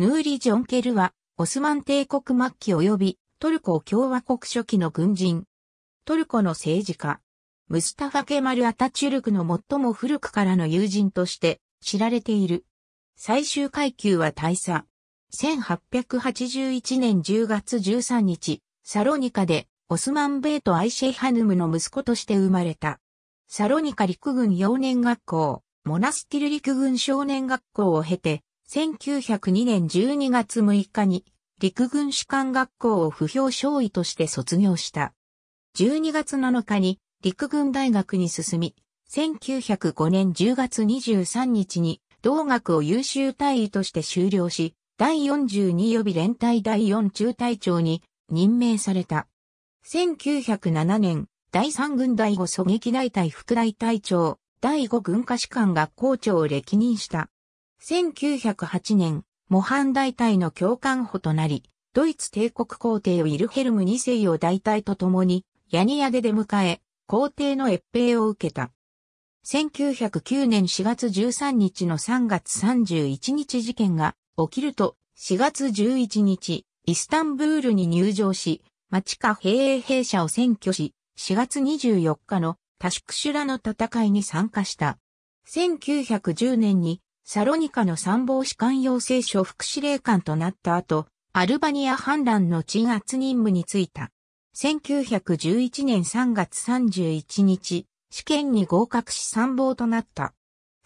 ヌーリ・ジョンケルは、オスマン帝国末期及びトルコ共和国初期の軍人。トルコの政治家。ムスタファ・ケマル・アタチュルクの最も古くからの友人として知られている。最終階級は大佐。1881年10月13日、サロニカでオスマン・ベート・アイシェイハヌムの息子として生まれた。サロニカ陸軍幼年学校、モナスティル陸軍少年学校を経て、1902年12月6日に陸軍士官学校を不評少尉として卒業した。12月7日に陸軍大学に進み、1905年10月23日に同学を優秀隊尉として修了し、第42予備連隊第4中隊長に任命された。1907年、第3軍第5狙撃大隊副大隊長、第5軍科士官学校長を歴任した。1908年、模範大隊の共感補となり、ドイツ帝国皇帝ウィルヘルム2世を大隊と共に、ヤニヤデで迎え、皇帝の越兵を受けた。1909年4月13日の3月31日事件が起きると、4月11日、イスタンブールに入場し、町下兵衛兵舎を占拠し、4月24日のタシクシュラの戦いに参加した。1910年にサロニカの参謀士官養成所副司令官となった後、アルバニア反乱の鎮圧任務に就いた。1911年3月31日、試験に合格し参謀となった。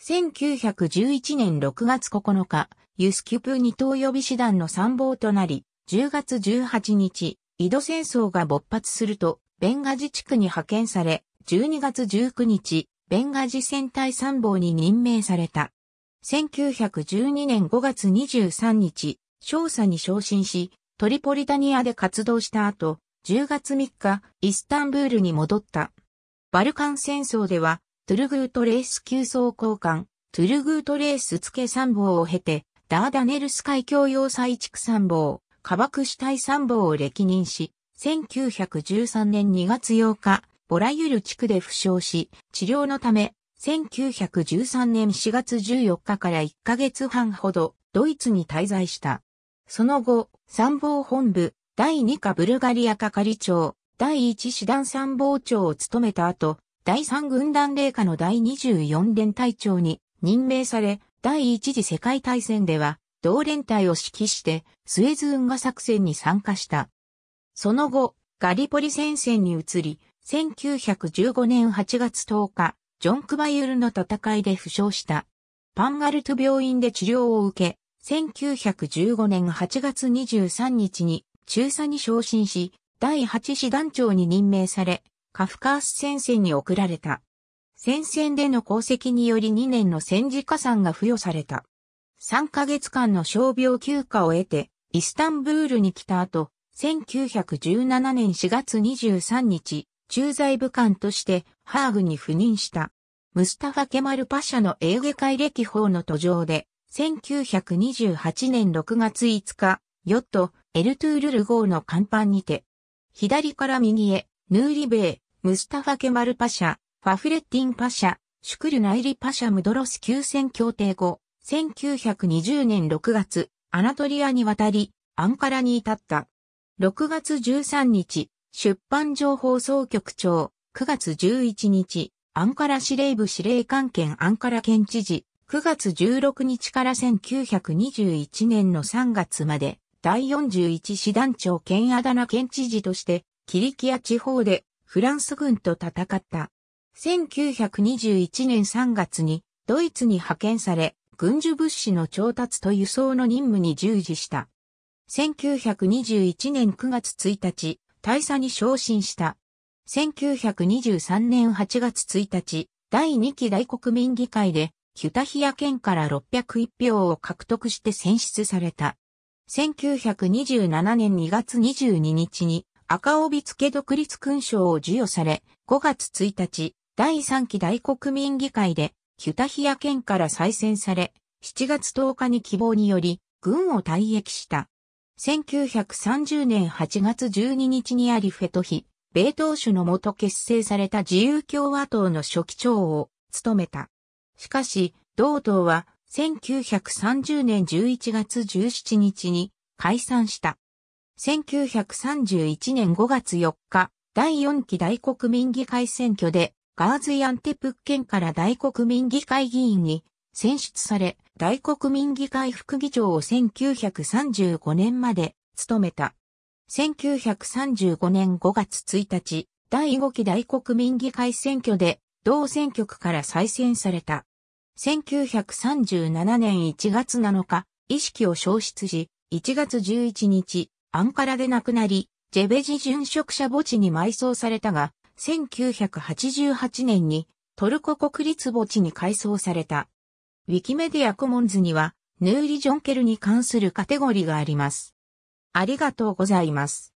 1911年6月9日、ユスキュプ二等予備師団の参謀となり、10月18日、井戸戦争が勃発すると、ベンガジ地区に派遣され、12月19日、ベンガジ戦隊参謀に任命された。1912年5月23日、少佐に昇進し、トリポリタニアで活動した後、10月3日、イスタンブールに戻った。バルカン戦争では、トゥルグートレース急走交換、トゥルグートレース付参謀を経て、ダーダネルス海峡要塞地区参謀、カバク主体参謀を歴任し、1913年2月8日、ボラユル地区で負傷し、治療のため、1913年4月14日から1ヶ月半ほどドイツに滞在した。その後、参謀本部、第2課ブルガリア係長、第1師団参謀長を務めた後、第3軍団霊下の第24連隊長に任命され、第一次世界大戦では、同連隊を指揮して、スエズ運河作戦に参加した。その後、ガリポリ戦線に移り、1915年8月10日、ジョン・クバユルの戦いで負傷した。パンガルト病院で治療を受け、1915年8月23日に中佐に昇進し、第8師団長に任命され、カフカース戦線に送られた。戦線での功績により2年の戦時加算が付与された。3ヶ月間の傷病休暇を得て、イスタンブールに来た後、1917年4月23日、駐在武官としてハーグに赴任した。ムスタファ・ケマル・パシャのエーゲ海歴法の途上で、1928年6月5日、ヨット、エルトゥールル号の甲板にて、左から右へ、ヌーリベー、ムスタファ・ケマル・パシャ、ファフレッティン・パシャ、シュクル・ナイリ・パシャ・ムドロス休戦協定後、1920年6月、アナトリアに渡り、アンカラに至った。6月13日、出版情報総局長、9月11日、アンカラ司令部司令官兼アンカラ県知事、9月16日から1921年の3月まで、第41師団長兼アダナ県知事として、キリキア地方でフランス軍と戦った。1921年3月にドイツに派遣され、軍需物資の調達と輸送の任務に従事した。1921年9月1日、大佐に昇進した。1923年8月1日、第2期大国民議会で、キュタヒア県から601票を獲得して選出された。1927年2月22日に赤帯付独立勲章を授与され、5月1日、第3期大国民議会で、キュタヒア県から再選され、7月10日に希望により、軍を退役した。1930年8月12日にアリフェトヒ、米党首のもと結成された自由共和党の書記長を務めた。しかし、同党は1930年11月17日に解散した。1931年5月4日、第4期大国民議会選挙でガーズヤンテプッ県から大国民議会議員に選出され、大国民議会副議長を1935年まで務めた。1935年5月1日、第5期大国民議会選挙で、同選挙区から再選された。1937年1月7日、意識を消失し、1月11日、アンカラで亡くなり、ジェベジ殉職者墓地に埋葬されたが、1988年にトルコ国立墓地に改装された。ウィキメディアコモンズには、ヌーリ・ジョンケルに関するカテゴリーがあります。ありがとうございます。